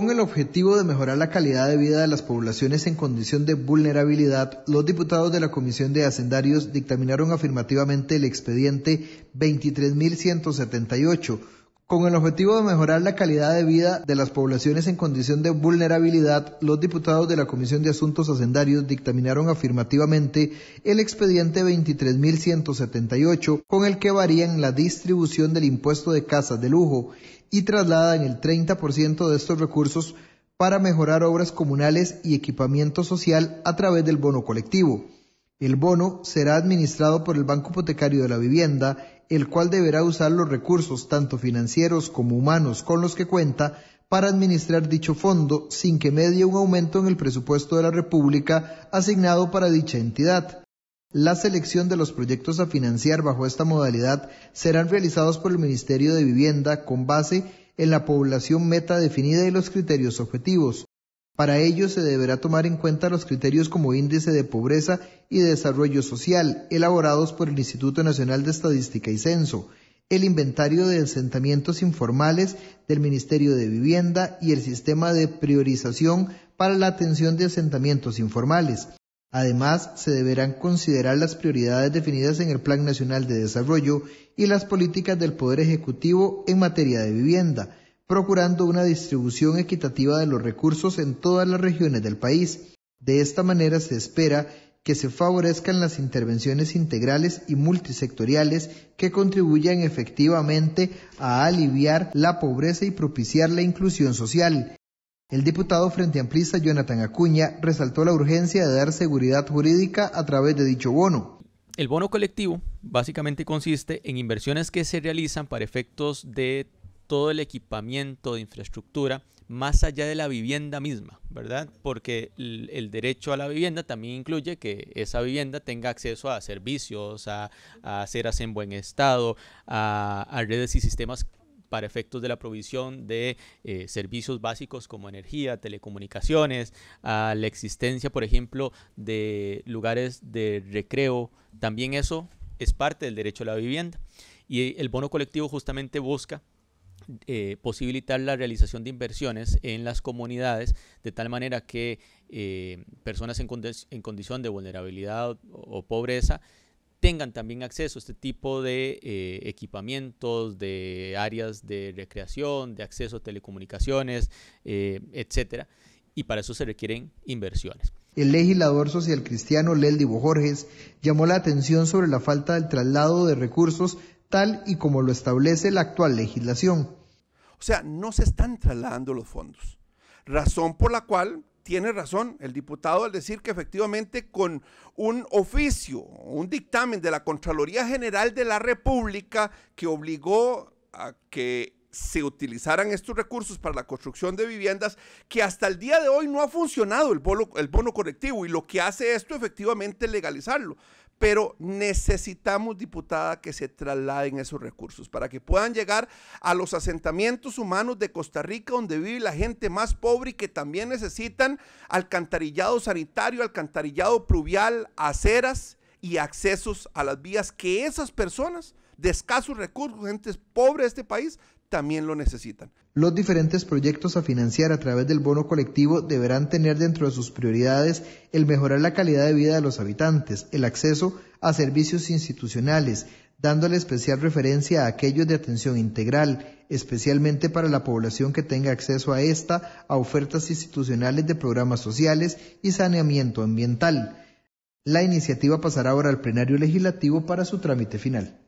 con el objetivo de mejorar la calidad de vida de las poblaciones en condición de vulnerabilidad, los diputados de la Comisión de Hacendarios dictaminaron afirmativamente el expediente 23.178 con el objetivo de mejorar la calidad de vida de las poblaciones en condición de vulnerabilidad, los diputados de la Comisión de Asuntos Hacendarios dictaminaron afirmativamente el expediente 23.178, con el que varían la distribución del impuesto de casas de lujo y trasladan el 30% de estos recursos para mejorar obras comunales y equipamiento social a través del bono colectivo. El bono será administrado por el Banco Hipotecario de la Vivienda el cual deberá usar los recursos tanto financieros como humanos con los que cuenta para administrar dicho fondo sin que medie un aumento en el presupuesto de la República asignado para dicha entidad. La selección de los proyectos a financiar bajo esta modalidad serán realizados por el Ministerio de Vivienda con base en la población meta definida y los criterios objetivos. Para ello se deberá tomar en cuenta los criterios como índice de pobreza y desarrollo social elaborados por el Instituto Nacional de Estadística y Censo, el inventario de asentamientos informales del Ministerio de Vivienda y el sistema de priorización para la atención de asentamientos informales. Además, se deberán considerar las prioridades definidas en el Plan Nacional de Desarrollo y las políticas del Poder Ejecutivo en materia de vivienda, procurando una distribución equitativa de los recursos en todas las regiones del país. De esta manera se espera que se favorezcan las intervenciones integrales y multisectoriales que contribuyan efectivamente a aliviar la pobreza y propiciar la inclusión social. El diputado Frente Amplista Jonathan Acuña resaltó la urgencia de dar seguridad jurídica a través de dicho bono. El bono colectivo básicamente consiste en inversiones que se realizan para efectos de todo el equipamiento de infraestructura más allá de la vivienda misma, ¿verdad? Porque el, derecho a la vivienda también incluye que esa vivienda tenga acceso a servicios, a, aceras en buen estado, a, redes y sistemas para efectos de la provisión de eh, servicios básicos como energía, telecomunicaciones, a la existencia, por ejemplo, de lugares de recreo. También eso es parte del derecho a la vivienda. Y el bono colectivo justamente busca eh, posibilitar la realización de inversiones en las comunidades de tal manera que eh, personas en, condición de vulnerabilidad o, pobreza tengan también acceso a este tipo de eh, equipamientos, de áreas de recreación, de acceso a telecomunicaciones, etcétera. Y para eso se requieren inversiones. El legislador social cristiano Leldi Jorges llamó la atención sobre la falta del traslado de recursos tal y como lo establece la actual legislación. O sea, no se están trasladando los fondos. Razón por la cual tiene razón el diputado al decir que efectivamente con un oficio, un dictamen de la Contraloría General de la República que obligó a que se utilizaran estos recursos para la construcción de viviendas, que hasta el día de hoy no ha funcionado el bono, el correctivo y lo que hace esto efectivamente es legalizarlo pero necesitamos, diputada, que se trasladen esos recursos para que puedan llegar a los asentamientos humanos de Costa Rica, donde vive la gente más pobre y que también necesitan alcantarillado sanitario, alcantarillado pluvial, aceras y accesos a las vías que esas personas de escasos recursos, gente pobre de este país, también lo necesitan. Los diferentes proyectos a financiar a través del bono colectivo deberán tener dentro de sus prioridades el mejorar la calidad de vida de los habitantes, el acceso a servicios institucionales, dándole especial referencia a aquellos de atención integral, especialmente para la población que tenga acceso a esta, a ofertas institucionales de programas sociales y saneamiento ambiental. La iniciativa pasará ahora al plenario legislativo para su trámite final.